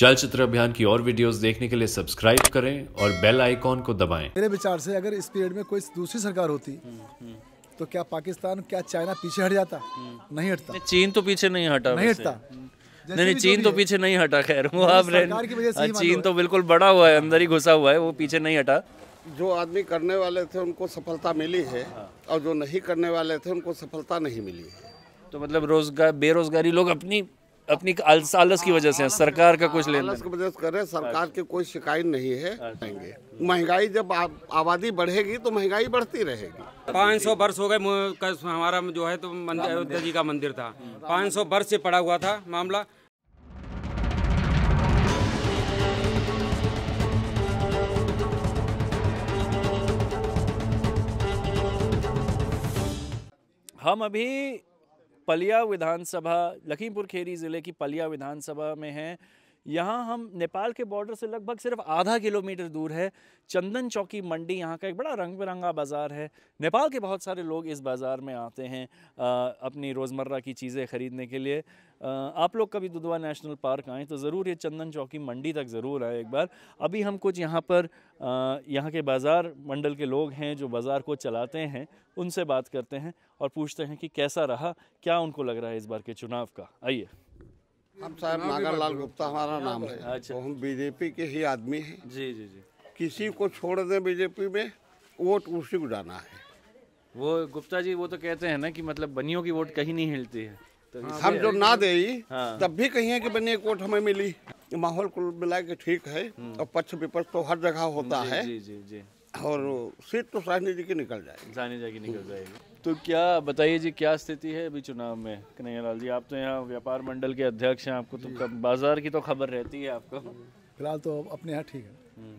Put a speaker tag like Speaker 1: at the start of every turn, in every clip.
Speaker 1: चलचित्र अभियान की और वीडियोस देखने के लिए सब्सक्राइब करें और बेल आइकॉन को दबाएं।
Speaker 2: मेरे विचार से अगर इस पीरियड में कोई दूसरी सरकार होती हम्म, हम्म। तो क्या पाकिस्तान क्या चाइना पीछे हट जाता
Speaker 1: हम्म। नहीं हटता चीन तो पीछे नहीं हटा नहीं हटता नहीं नहीं चीन तो पीछे नहीं हटा खैर वो आप हाँ, चीन तो बिल्कुल बड़ा हुआ है अंदर ही घुसा हुआ है वो पीछे नहीं हटा
Speaker 3: जो आदमी करने वाले थे उनको सफलता मिली है हाँ। और जो नहीं करने वाले थे उनको सफलता नहीं मिली
Speaker 1: है तो मतलब रोजगार बेरोजगारी लोग अपनी अपनी आलस, आलस की वजह से सरकार का कुछ हाँ, लेना आलस
Speaker 3: की वजह से कर रहे सरकार अच्छा। की कोई शिकायत नहीं है अच्छा। महंगाई जब आबादी बढ़ेगी तो महंगाई बढ़ती रहेगी
Speaker 4: 500 सौ वर्ष हो गए हमारा जो है तो अयोध्या जी का मंदिर था 500 सौ वर्ष से पड़ा हुआ था मामला
Speaker 1: हम अभी पलिया विधानसभा लखीमपुर खेरी ज़िले की पलिया विधानसभा में हैं यहाँ हम नेपाल के बॉर्डर से लगभग सिर्फ आधा किलोमीटर दूर है चंदन चौकी मंडी यहाँ का एक बड़ा रंग बिरंगा बाज़ार है नेपाल के बहुत सारे लोग इस बाज़ार में आते हैं आ, अपनी रोज़मर्रा की चीज़ें ख़रीदने के लिए आ, आप लोग कभी दुधवा नेशनल पार्क आएँ तो ज़रूर ये चंदन चौकी मंडी तक ज़रूर आए एक बार अभी हम कुछ यहाँ पर यहाँ के बाज़ार मंडल के लोग हैं जो बाज़ार को चलाते हैं उनसे बात करते हैं और पूछते हैं कि कैसा रहा क्या उनको लग रहा है इस बार के चुनाव का आइए
Speaker 3: हम साहब नागरलाल गुप्ता हमारा नाम है अच्छा। तो हम बीजेपी के ही आदमी हैं जी जी जी किसी को छोड़ दें बीजेपी में वोट उसी को जाना है
Speaker 1: वो गुप्ता जी वो तो कहते हैं ना कि मतलब बनियों की वोट
Speaker 3: कहीं नहीं हिलती है
Speaker 1: तो हाँ, हम जो ना दे
Speaker 3: हाँ। तब भी कहीं है कि बनिए वोट हमें मिली माहौल कुल मिला के ठीक है हम्म। और पक्ष विपक्ष तो हर जगह होता है जी जी जी और
Speaker 1: सीट तो साहनी जी की निकल जाएगी साहनी जी की निकल जाएगी तो क्या बताइए जी क्या स्थिति है अभी चुनाव में कन्हैयालाल जी आप तो यहाँ व्यापार मंडल के अध्यक्ष हैं आपको तो बाजार की तो खबर रहती
Speaker 2: है आपको फिलहाल तो अपने यहाँ ठीक है हम्म।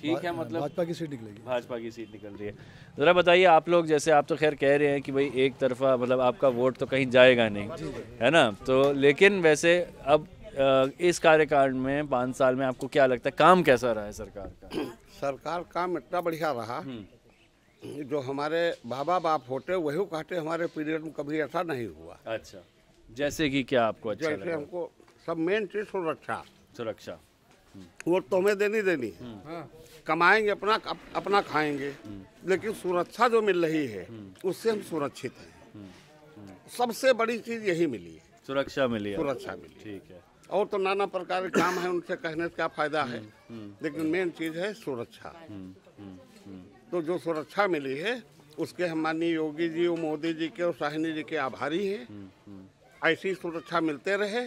Speaker 1: ठीक है मतलब भाजपा
Speaker 2: की सीट निकलेगी भाजपा की सीट निकल रही है
Speaker 1: ज़रा बताइए आप लोग जैसे आप तो खैर कह रहे हैं कि भाई एक तरफा मतलब आपका वोट तो कहीं जाएगा नहीं है ना तो लेकिन वैसे अब इस कार्यकाल में पाँच साल में आपको क्या लगता है काम कैसा रहा है सरकार का
Speaker 3: सरकार काम इतना बढ़िया रहा हम्म। जो हमारे बाबा बाप होते वही कहते हमारे पीरियड में कभी ऐसा नहीं हुआ
Speaker 1: अच्छा जैसे कि क्या आपको अच्छा जैसे लगा? हमको
Speaker 3: सब मेन चीज सुरक्षा सुरक्षा वो तो हमें देनी देनी है हम्म। हाँ। कमाएंगे अपना अपना खाएंगे हम्म। लेकिन सुरक्षा जो मिल रही है हम्म। उससे हम सुरक्षित हैं सबसे बड़ी चीज यही मिली है
Speaker 1: सुरक्षा मिली है सुरक्षा मिली ठीक है
Speaker 3: और तो नाना प्रकार के काम है उनसे कहने से क्या फायदा है लेकिन मेन चीज है सुरक्षा तो जो सुरक्षा मिली है उसके हम माननीय योगी जी और मोदी जी के और साहिनी जी के आभारी हैं ऐसी सुरक्षा मिलते रहे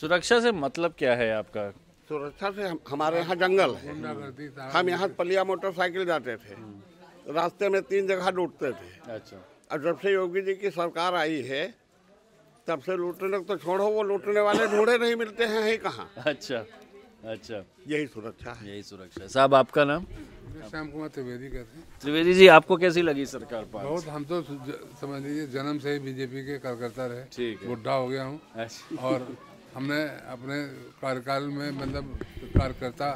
Speaker 1: सुरक्षा से मतलब क्या है
Speaker 3: आपका सुरक्षा से हम, हमारे यहाँ जंगल है हम यहाँ पलिया मोटरसाइकिल जाते थे रास्ते में तीन जगह लूटते थे अच्छा और जब से योगी जी की सरकार आई है तब से लूटने तो छोड़ो वो लूटने वाले ढूंढे नहीं मिलते हैं कहाँ
Speaker 1: अच्छा अच्छा यही सुरक्षा है यही सुरक्षा है साहब आपका नाम
Speaker 3: श्याम कुमार त्रिवेदी कहते हैं
Speaker 1: त्रिवेदी जी आपको कैसी लगी सरकार पास बहुत
Speaker 3: हम तो समझ लीजिए जन्म से ही बीजेपी के कार्यकर्ता रहे ठीक बुढ़ा हो गया हूँ अच्छा। और हमने अपने कार्यकाल में मतलब कार्यकर्ता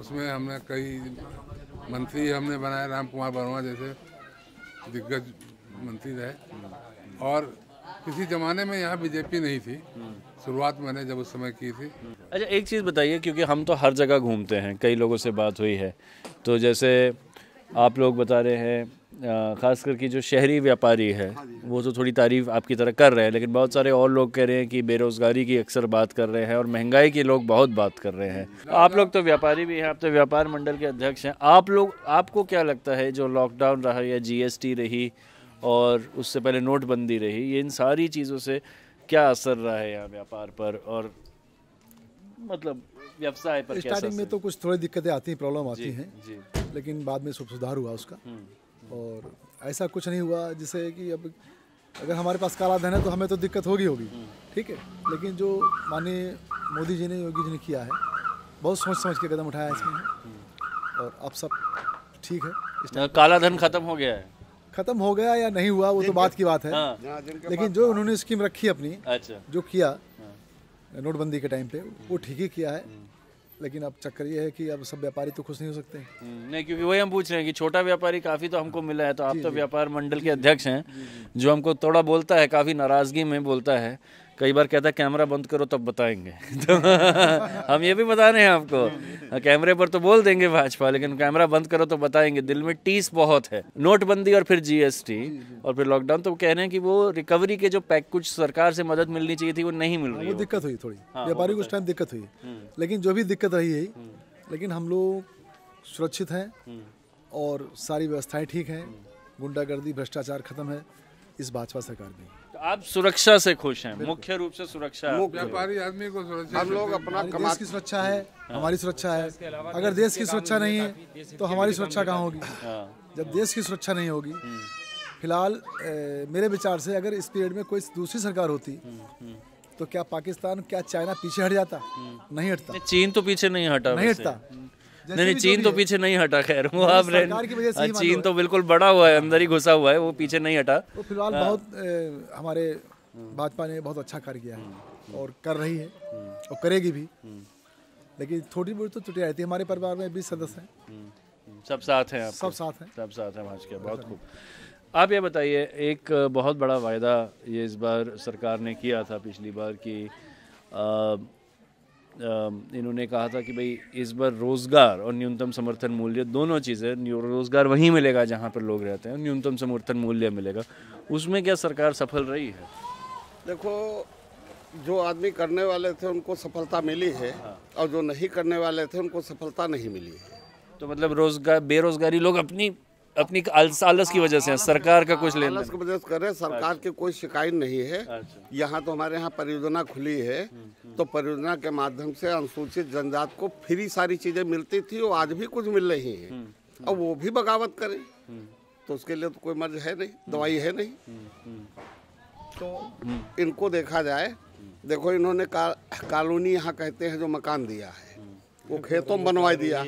Speaker 3: उसमें हमने कई मंत्री हमने बनाए राम कुमार वर्मा जैसे दिग्गज मंत्री रहे और किसी ज़माने में यहाँ बीजेपी नहीं थी शुरुआत मैंने जब उस समय की थी
Speaker 1: अच्छा एक चीज़ बताइए क्योंकि हम तो हर जगह घूमते हैं कई लोगों से बात हुई है तो जैसे आप लोग बता रहे हैं ख़ास करके जो शहरी व्यापारी है हाँ वो तो थोड़ी तारीफ आपकी तरह कर रहे हैं लेकिन बहुत सारे और लोग कह रहे हैं कि बेरोज़गारी की अक्सर बात कर रहे हैं और महंगाई की लोग बहुत बात कर रहे हैं आप लोग तो व्यापारी भी हैं आप तो व्यापार मंडल के अध्यक्ष हैं आप लोग आपको क्या लगता है जो लॉकडाउन रहा या जी रही और उससे पहले नोटबंदी रही ये इन सारी चीज़ों से क्या असर रहा है यहाँ व्यापार पर और मतलब व्यवसाय पर स्टार्टिंग में तो कुछ
Speaker 2: थोड़ी दिक्कतें आती हैं प्रॉब्लम आती हैं लेकिन बाद में सुधार हुआ उसका हम्म। और ऐसा कुछ नहीं हुआ जिससे कि अब अगर हमारे पास काला धन है तो हमें तो दिक्कत होगी होगी हम्म। ठीक है लेकिन जो माननीय मोदी जी ने योगी जी ने किया है बहुत सोच समझ के कदम उठाया इसमें हम्म। और अब सब ठीक है हाँ,
Speaker 1: काला धन खत्म हो गया है
Speaker 2: खत्म हो गया या नहीं हुआ वो तो बात की बात है हाँ।
Speaker 1: हाँ, लेकिन
Speaker 2: जो उन्होंने स्कीम रखी अपनी अच्छा। जो किया
Speaker 1: हाँ।
Speaker 2: नोटबंदी के टाइम पे वो ठीक ही किया है हम्म। लेकिन अब चक्कर ये है कि अब सब व्यापारी तो खुश नहीं हो सकते
Speaker 1: हम्म, नहीं क्योंकि वही हम पूछ रहे हैं कि छोटा व्यापारी काफ़ी तो हमको मिला है तो आप तो व्यापार मंडल के अध्यक्ष हैं जो हमको थोड़ा बोलता है काफ़ी नाराज़गी में बोलता है कई बार कहता है कैमरा बंद करो तब बताएंगे तो हम ये भी बता रहे हैं आपको हाँ, कैमरे पर तो बोल देंगे भाजपा लेकिन कैमरा बंद करो तो बताएंगे दिल में टीस बहुत है नोटबंदी और फिर जीएसटी और फिर लॉकडाउन तो कह रहे हैं कि वो रिकवरी के जो पैक कुछ सरकार से मदद मिलनी चाहिए थी वो नहीं मिल रही हाँ, वो दिक्कत हुई
Speaker 2: थोड़ी हाँ, व्यापारी को उस टाइम दिक्कत हुई हम्म। लेकिन जो भी दिक्कत रही है हम्म। लेकिन हम लोग सुरक्षित हैं हम्म। और सारी व्यवस्थाएं ठीक हैं गुंडागर्दी भ्रष्टाचार खत्म है इस भाजपा सरकार में
Speaker 1: आप सुरक्षा से खुश हैं मुख्य रूप से सुरक्षा व्यापारी आदमी को सुरक्षा हम लोग अपना देश की
Speaker 2: सुरक्षा है हाँ। हमारी सुरक्षा है अगर देश की सुरक्षा नहीं है तो हमारी सुरक्षा कहाँ होगी हाँ। जब देश की सुरक्षा नहीं होगी हम्म, हम्म। फिलहाल मेरे विचार से अगर इस पीरियड में कोई दूसरी सरकार होती हम्म, तो क्या पाकिस्तान क्या चाइना पीछे हट जाता
Speaker 1: नहीं हटता चीन तो पीछे नहीं हटा नहीं हटता नहीं नहीं चीन तो पीछे नहीं हटा खैर वो आप हाँ, चीन तो बिल्कुल बड़ा हुआ है अंदर ही घुसा हुआ है वो पीछे नहीं हटा तो फिलहाल हाँ।
Speaker 2: बहुत हमारे भाजपा ने बहुत अच्छा कार्य किया है और कर रही है और करेगी भी लेकिन थोड़ी बहुत तो त्रुटियाँ रहती है हमारे परिवार में बीस सदस्य
Speaker 1: हैं सब साथ हैं सब साथ हैं सब साथ हैं भाज के बहुत खूब आप ये बताइए एक बहुत बड़ा वायदा ये इस बार सरकार ने किया था पिछली बार कि Um, इन्होंने कहा था कि भाई इस बार रोज़गार और न्यूनतम समर्थन मूल्य दोनों चीज़ें रोज़गार वहीं मिलेगा जहाँ पर लोग रहते हैं न्यूनतम समर्थन मूल्य मिलेगा उसमें क्या सरकार सफल रही है
Speaker 3: देखो जो आदमी करने वाले थे उनको सफलता मिली है हाँ। और जो नहीं करने वाले थे उनको सफलता नहीं मिली है तो मतलब रोज़गार बेरोज़गारी लोग
Speaker 1: अपनी अपनी आलस आलस की वजह से सरकार का कुछ हाँ, लेना आलस की
Speaker 3: वजह से कर रहे सरकार अच्छा। की कोई शिकायत नहीं है अच्छा। यहाँ तो हमारे यहाँ परियोजना खुली है हम्म, हम्म। तो परियोजना के माध्यम से अनुसूचित जनजात को फ्री सारी चीजें मिलती थी और आज भी कुछ मिल रही है हम्म, और वो भी बगावत करें तो उसके लिए तो कोई मर्ज है नहीं दवाई है नहीं तो इनको देखा जाए देखो इन्होंने कॉलोनी यहाँ कहते हैं जो मकान दिया है वो खेतों में बनवा दिया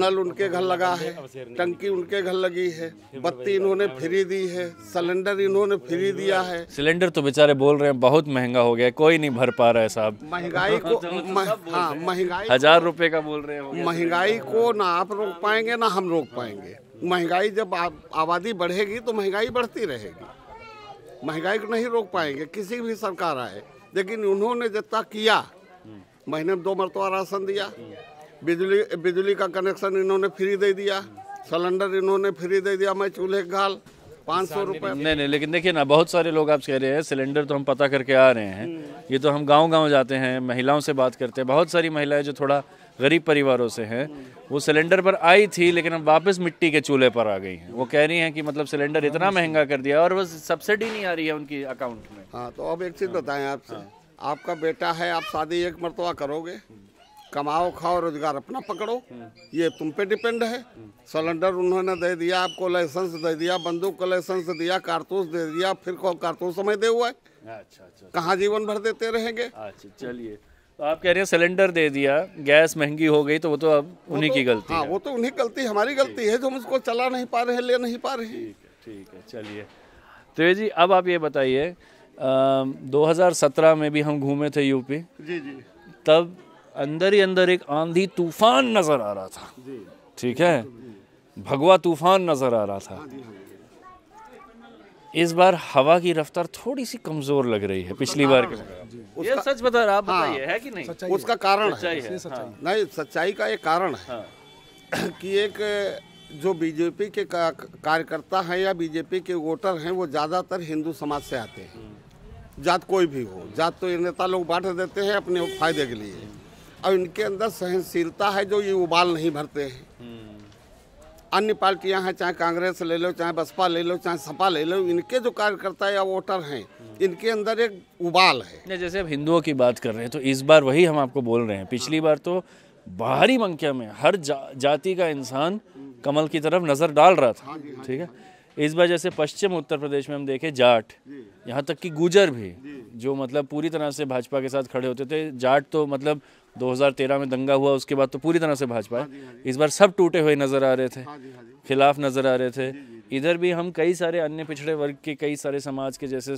Speaker 4: नल उनके घर लगा है टंकी
Speaker 3: उनके घर लगी है बत्ती इन्होंने फ्री दी है सिलेंडर इन्होंने फ्री दिया है
Speaker 1: सिलेंडर तो बेचारे बोल रहे हैं बहुत महंगा हो गया कोई नहीं भर पा रहा है साहब
Speaker 3: महंगाई को
Speaker 1: हाँ महंगाई हजार रुपए का बोल रहे हैं महंगाई को
Speaker 3: ना आप रोक पाएंगे ना हम रोक पाएंगे महंगाई जब आबादी बढ़ेगी तो महंगाई बढ़ती रहेगी महंगाई को नहीं रोक पाएंगे किसी भी सरकार आए लेकिन उन्होंने जितना किया महीने में दो मरतबा तो राशन दिया बिजली बिजली का कनेक्शन इन्होंने फ्री दे दिया सिलेंडर इन्होंने फ्री दे दिया मैं चूल्हे घाल पाँच सौ रुपये
Speaker 1: नहीं नहीं लेकिन देखिए ना बहुत सारे लोग आप कह रहे हैं सिलेंडर तो हम पता करके आ रहे हैं ये तो हम गांव गांव जाते हैं महिलाओं से बात करते हैं बहुत सारी महिलाएं जो थोड़ा गरीब परिवारों से हैं वो सिलेंडर पर आई थी लेकिन अब वापस मिट्टी के चूल्हे पर आ गई हैं वो कह रही हैं कि मतलब सिलेंडर इतना महंगा कर दिया और वो सब्सिडी नहीं आ रही है उनकी
Speaker 3: अकाउंट में हाँ तो अब एक चीज़ बताएं आपसे आपका बेटा है आप शादी एक मरतबा करोगे कमाओ खाओ रोजगार अपना पकड़ो ये तुम पे डिपेंड है सिलेंडर उन्होंने दे दिया आपको लाइसेंस दे दिया बंदूक का लाइसेंस दिया कारतूस दे दिया फिर कारतूस समय दे हुआ
Speaker 1: है अच्छा
Speaker 3: कहाँ जीवन भर देते रहेंगे
Speaker 1: अच्छा चलिए तो आप कह रहे हैं सिलेंडर दे दिया गैस महंगी हो गई तो वो तो अब तो उन्हीं तो, की गलती हाँ, है
Speaker 3: वो तो उन्हीं गलती हमारी गलती है जो हम उसको चला नहीं पा रहे हैं ले नहीं पा रहे
Speaker 1: ठीक है चलिए तो जी अब आप ये बताइए 2017 में भी हम घूमे थे यूपी जी जी तब अंदर ही अंदर एक आंधी तूफान नज़र आ रहा था ठीक है भगवा तूफान नज़र आ रहा था हाँ हाँ इस बार हवा की रफ्तार थोड़ी सी कमजोर लग रही है पिछली बार के हाँ। ये सच बता रहा हाँ, है, है कि नहीं उसका
Speaker 4: कारण
Speaker 3: है, है, है हाँ। नहीं सच्चाई का एक कारण है हाँ। कि एक जो बीजेपी के कार्यकर्ता हैं या बीजेपी के वोटर हैं वो ज़्यादातर हिंदू समाज से आते हैं हम्म। जात कोई भी हो जात तो ये नेता लोग बांट देते हैं अपने फायदे के लिए और इनके अंदर सहनशीलता है जो ये उबाल नहीं भरते हैं अन्य पार्टियां हैं चाहे कांग्रेस ले लो चाहे बसपा ले लो चाहे सपा ले लो इनके जो कार्यकर्ता या वोटर हैं
Speaker 1: इनके अंदर एक उबाल है जैसे अब हिंदुओं की बात कर रहे हैं तो इस बार वही हम आपको बोल रहे हैं पिछली बार तो बाहरी संख्या में हर जा, जाति का इंसान कमल की तरफ नज़र डाल रहा था हाँ हाँ ठीक है हाँ इस बार जैसे पश्चिम उत्तर प्रदेश में हम देखें जाट यहाँ तक कि गुजर भी जो मतलब पूरी तरह से भाजपा के साथ खड़े होते थे जाट तो मतलब 2013 में दंगा हुआ उसके बाद तो पूरी तरह से भाजपा हाँ हाँ इस बार सब टूटे हुए नज़र आ रहे थे हाँ खिलाफ नज़र आ रहे थे इधर भी हम कई सारे अन्य पिछड़े वर्ग के कई सारे समाज के जैसे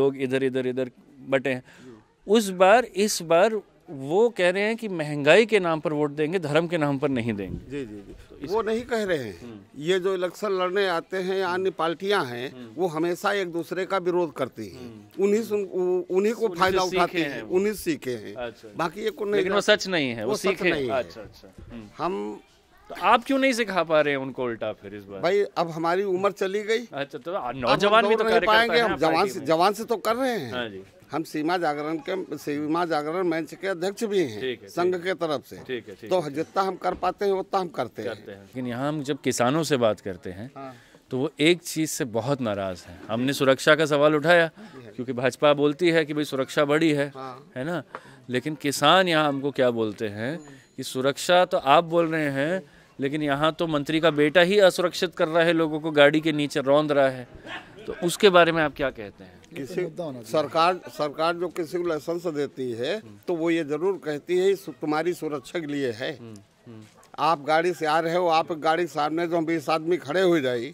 Speaker 1: लोग इधर इधर इधर बटे हैं उस बार इस बार वो कह रहे हैं कि महंगाई के नाम पर वोट देंगे धर्म के नाम पर नहीं देंगे
Speaker 3: जी जी जी तो वो नहीं कह रहे हैं हम्म। ये जो इलेक्शन लड़ने आते हैं या अन्य पार्टियां हैं हम्म। वो हमेशा एक दूसरे का विरोध करती हैं हम्म। उन्हीं उन्हीं को फायदा उठाते हैं उन्हीं
Speaker 1: सीखे हैं अच्छा, अच्छा। बाकी ये को नहीं सच नहीं है वो सीखे नहीं है अच्छा, हम तो आप क्यों नहीं सिखा पा रहे हैं उनको उल्टा फिर इस बार भाई
Speaker 3: अब हमारी उम्र चली गई
Speaker 1: अच्छा तो नौजवान भी तो कर पाएंगे हम जवान से जवान
Speaker 3: से तो कर रहे हैं हाँ हम सीमा जागरण के सीमा जागरण मंच के अध्यक्ष भी हैं संघ के तरफ से ठीक है, ठीक तो जितना हम कर पाते हैं उतना हम करते, करते हैं
Speaker 1: लेकिन यहाँ हम जब किसानों से बात करते हैं हाँ। तो वो एक चीज़ से बहुत नाराज़ हैं हमने सुरक्षा का सवाल उठाया क्योंकि भाजपा बोलती है कि भाई सुरक्षा बड़ी है हाँ। है ना लेकिन किसान यहाँ हमको क्या बोलते हैं कि सुरक्षा तो आप बोल रहे हैं लेकिन यहाँ तो मंत्री का बेटा ही असुरक्षित कर रहा है लोगों को गाड़ी के नीचे रौंद रहा है तो उसके बारे में आप क्या कहते हैं किसी
Speaker 3: सरकार सरकार जो किसी को लाइसेंस देती है तो वो ये जरूर कहती है तुम्हारी सुरक्षा के लिए है आप गाड़ी से आ रहे हो आप गाड़ी सामने जो बीस आदमी खड़े हो जाए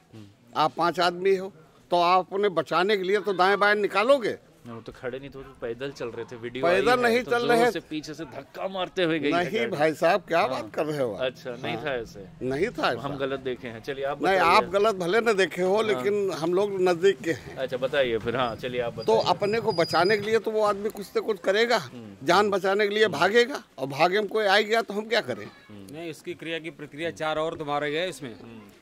Speaker 3: आप पांच आदमी हो तो आप उन्हें बचाने के लिए तो दाएं बाएं
Speaker 1: निकालोगे ना तो खड़े नहीं थे तो पैदल चल रहे थे वीडियो पैदल नहीं तो चल रहे से पीछे से धक्का मारते हुए गई नहीं भाई
Speaker 3: साहब क्या हाँ। बात कर रहे हो अच्छा नहीं हाँ। था ऐसे नहीं
Speaker 1: था हम गलत देखे हैं चलिए आप नहीं आप
Speaker 3: गलत भले ना देखे हो हाँ। लेकिन हम लोग
Speaker 1: नजदीक के हैं अच्छा बताइए फिर हाँ चलिए आप
Speaker 3: तो अपने को बचाने के लिए तो वो आदमी कुछ न कुछ करेगा हम्म। जान बचाने के लिए हम्म। भागेगा और भागे में कोई आ गया तो हम क्या करें हम्म।
Speaker 4: नहीं इसकी क्रिया की प्रक्रिया चार और तो मारे गए इसमें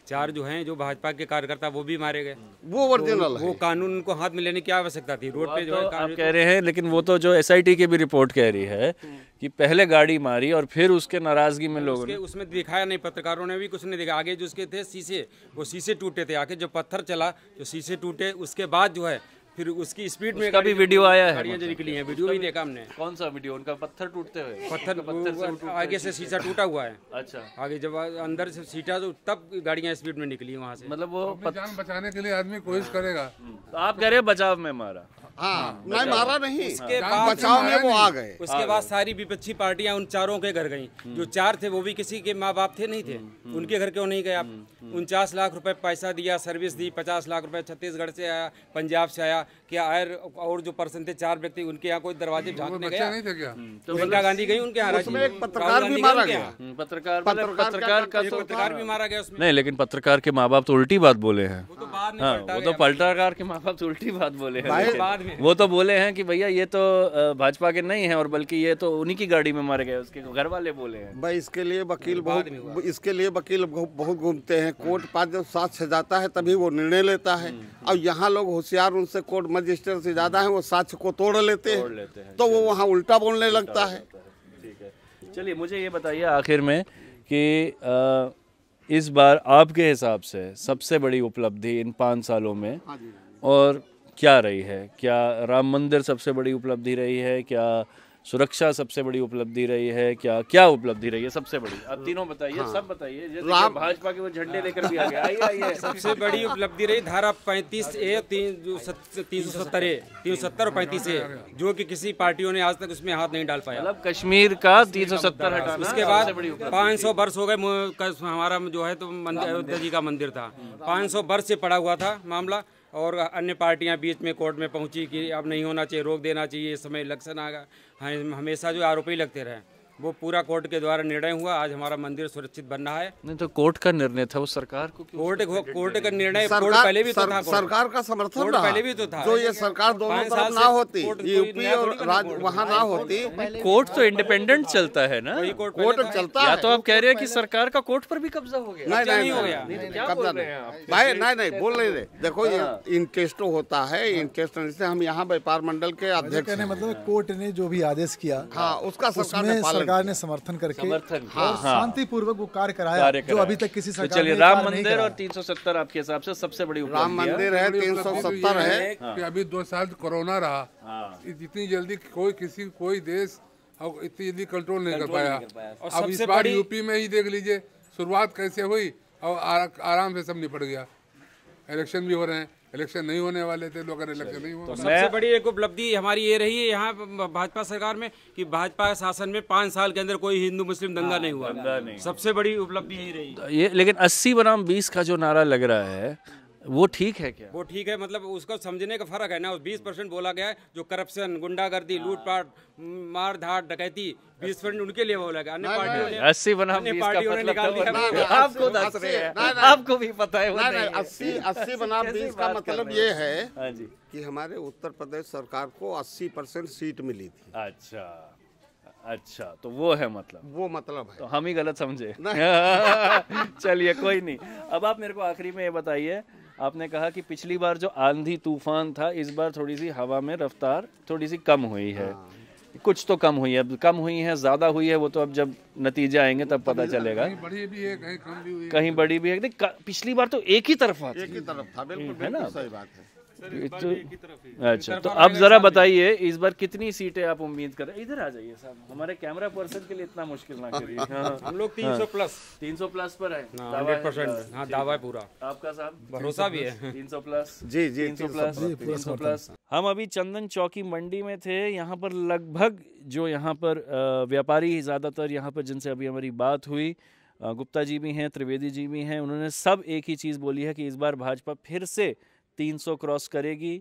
Speaker 4: चार जो हैं जो भाजपा के कार्यकर्ता वो भी मारे गए वो ओरिजिनल तो, वो कानून को हाथ में लेने की आवश्यकता थी रोड पे जो तो है आप कह रहे
Speaker 1: हैं लेकिन वो तो जो एस की भी रिपोर्ट कह रही है कि पहले गाड़ी मारी और फिर उसके नाराजगी में लोगों ने
Speaker 4: उसमें दिखाया नहीं पत्रकारों ने भी कुछ नहीं देखा आगे जो उसके थे शीशे वो शीशे टूटे थे आके जो पत्थर चला जो शीशे टूटे उसके बाद जो है फिर उसकी स्पीड में कभी वीडियो आया है गाड़ियाँ निकली है वीडियो भी
Speaker 1: देखा हमने कौन सा वीडियो उनका पत्थर टूटते हुए
Speaker 4: पत्थर पत्थर आगे से शीशा टूटा हुआ है अच्छा आगे जब अंदर से सीटा तो तब गाड़ियां स्पीड में निकली वहाँ से मतलब वो
Speaker 2: जान बचाने के लिए आदमी कोशिश करेगा हम्म।
Speaker 4: तो आप कह रहे बचाव में हमारा हाँ, हाँ मैं मारा नहीं उसके हाँ, बाद बचाव में वो आ गए उसके बाद सारी विपक्षी पार्टियां उन चारों के घर गई हम्म। जो चार थे वो भी किसी के माँ बाप थे नहीं थे हम्म, हम्म। उनके घर क्यों नहीं गए आप उनचास लाख रुपए पैसा दिया सर्विस दी पचास लाख रुपए छत्तीसगढ़ से आया पंजाब से आया क्या आयर और जो पर्सन थे चार व्यक्ति उनके यहाँ कोई दरवाजे झाँकने गया इंदिरा तो मतलब गांधी गई उनके यहाँ पत्रकार भी मारा गया पत्रकार मतलब तो पत्रकार भी मारा गया उसमें
Speaker 1: नहीं लेकिन पत्रकार के माँ बाप तो उल्टी बात बोले हैं वो तो हाँ, पलटाकार तो के माँ बाप तो उल्टी बात बोले हैं बाद वो तो बोले हैं कि भैया ये तो भाजपा के नहीं है और बल्कि ये तो उन्हीं की गाड़ी में मर गए उसके घर वाले बोले हैं भाई
Speaker 3: इसके लिए वकील बहुत इसके लिए वकील बहुत घूमते हैं कोर्ट पास जब साथ से जाता है तभी वो निर्णय लेता है और हम्म, हम्म। यहाँ लोग होशियार उनसे कोर्ट मजिस्ट्रेट से ज़्यादा है वो साक्ष्य को तोड़ लेते हैं तो वो वहाँ उल्टा बोलने लगता है
Speaker 1: ठीक है चलिए मुझे ये बताइए आखिर में कि इस बार आपके हिसाब से सबसे बड़ी उपलब्धि इन पाँच सालों में हाँ और क्या रही है क्या राम मंदिर सबसे बड़ी उपलब्धि रही है क्या सुरक्षा सबसे बड़ी उपलब्धि रही है क्या क्या उपलब्धि रही है सबसे बड़ी आप तीनों बताइए हाँ। सब बताइए भाजपा के वो झंडे हाँ। लेकर भी आ गए आइए आइए सबसे बड़ी उपलब्धि
Speaker 4: रही धारा पैंतीस ए तीन सौ सत्तर ए तीन सौ सत्तर और पैंतीस ए जो कि किसी पार्टियों ने आज तक उसमें हाथ नहीं डाल पाया मतलब
Speaker 1: कश्मीर का तीन सौ
Speaker 4: सत्तर उसके बाद पाँच सौ वर्ष हो गए हमारा जो है तो अयोध्या जी का मंदिर था पाँच सौ वर्ष से पड़ा हुआ था मामला और अन्य पार्टियां बीच में कोर्ट में पहुंची कि अब नहीं होना चाहिए रोक देना चाहिए इस समय इलेक्शन आएगा हाँ, हमेशा जो आरोपी लगते रहे वो पूरा कोर्ट के द्वारा निर्णय हुआ आज हमारा मंदिर सुरक्षित बन रहा है
Speaker 1: नहीं तो कोर्ट का निर्णय था वो सरकार को
Speaker 4: कोर्ट कोर्ट का निर्णय कोर्ट पहले भी तो था सरकार का समर्थन कोर्ट पहले भी तो था जो ये
Speaker 3: सरकार दोनों तरफ ना होती यूपी और राज्य वहाँ ना होती
Speaker 1: कोर्ट तो इंडिपेंडेंट चलता है ना कोर्ट चलता है तो आप कह रहे हैं की सरकार का कोर्ट पर भी कब्जा हो गया नहीं हो गया कब्जा नहीं
Speaker 3: भाई नहीं नहीं बोल रहे देखो ये हाँ। इनकेस्टो होता है हाँ। जैसे हम यहाँ व्यापार मंडल के अध्यक्ष मतलब
Speaker 2: कोर्ट ने जो भी आदेश किया हाँ उसका सरकार ने पालन सरकार ने समर्थन करके समर्थन हाँ, हाँ, हाँ। शांति पूर्वक वो कार्य कराया कार्य जो अभी तक किसी तो सरकार चलिए राम मंदिर और
Speaker 1: 370 आपके हिसाब से सबसे बड़ी राम मंदिर है 370 है कि हाँ। अभी दो साल
Speaker 3: कोरोना रहा जितनी जल्दी कोई किसी कोई देश इतनी जल्दी कंट्रोल नहीं कर पाया अब इस बार यूपी में ही देख लीजिए शुरुआत कैसे हुई और आराम से सब निपट गया इलेक्शन भी हो रहे हैं इलेक्शन नहीं होने वाले थे लोग इलेक्शन नहीं हुआ तो, तो सबसे
Speaker 4: बड़ी एक उपलब्धि हमारी ये रही है यहाँ भाजपा सरकार में कि भाजपा शासन में पाँच साल के अंदर कोई हिंदू मुस्लिम दंगा हाँ, नहीं हुआ दंगा नहीं सबसे बड़ी उपलब्धि यही रही
Speaker 1: तो ये लेकिन अस्सी बनाम बीस का जो नारा लग रहा है वो ठीक है क्या
Speaker 4: वो ठीक है मतलब उसको समझने का फर्क है ना उस बीस परसेंट बोला गया है जो करप्शन गुंडागर्दी हाँ। लूटपाट मार धाट डकैती बीस परसेंट उनके लिए बोला गया अन्य पार्टी अस्सी बना पार्टियों मतलब निकाल दिया तो आपको तो तो
Speaker 1: आपको भी पता है अस्सी अस्सी बना बीस का मतलब ये है
Speaker 3: हाँ कि हमारे उत्तर प्रदेश
Speaker 1: सरकार को अस्सी परसेंट सीट मिली थी अच्छा अच्छा तो वो है मतलब वो मतलब है तो हम ही गलत समझे चलिए कोई नहीं अब आप मेरे को आखिरी में ये बताइए आपने कहा कि पिछली बार जो आंधी तूफान था इस बार थोड़ी सी हवा में रफ्तार थोड़ी सी कम हुई है हाँ। कुछ तो कम हुई है कम हुई है ज़्यादा हुई है वो तो अब जब नतीजे आएंगे तब पता तो चलेगा कहीं
Speaker 2: बड़ी भी है कहीं कम भी हुई
Speaker 1: कहीं बड़ी भी है पिछली बार तो एक ही था एक ही तरफ था बिल्कुल है ना सही बात है तो- अच्छा तो अब जरा बताइए इस बार कितनी सीटें आप उम्मीद कर रहे हैं इधर आ जाइए साहब हमारे कैमरा पर्सन के लिए इतना मुश्किल ना करिए हाँ। हाँ। हम लोग 300 प्लस 300 प्लस पर हाँ, है हाँ दावा है पूरा आपका साहब भरोसा भी है 300 प्लस जी जी 300 प्लस तीन सौ प्लस हम अभी चंदन चौकी मंडी में थे यहाँ पर लगभग जो यहाँ पर व्यापारी ज़्यादातर यहाँ पर जिनसे अभी हमारी बात हुई गुप्ता जी भी हैं त्रिवेदी जी भी हैं उन्होंने सब एक ही चीज़ बोली है कि इस बार भाजपा फिर से तीन सौ क्रॉस करेगी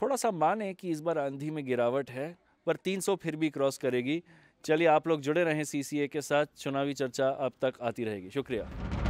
Speaker 1: थोड़ा सा माने कि इस बार आंधी में गिरावट है पर तीन सौ फिर भी क्रॉस करेगी चलिए आप लोग जुड़े रहें ए के साथ चुनावी चर्चा अब तक आती रहेगी शुक्रिया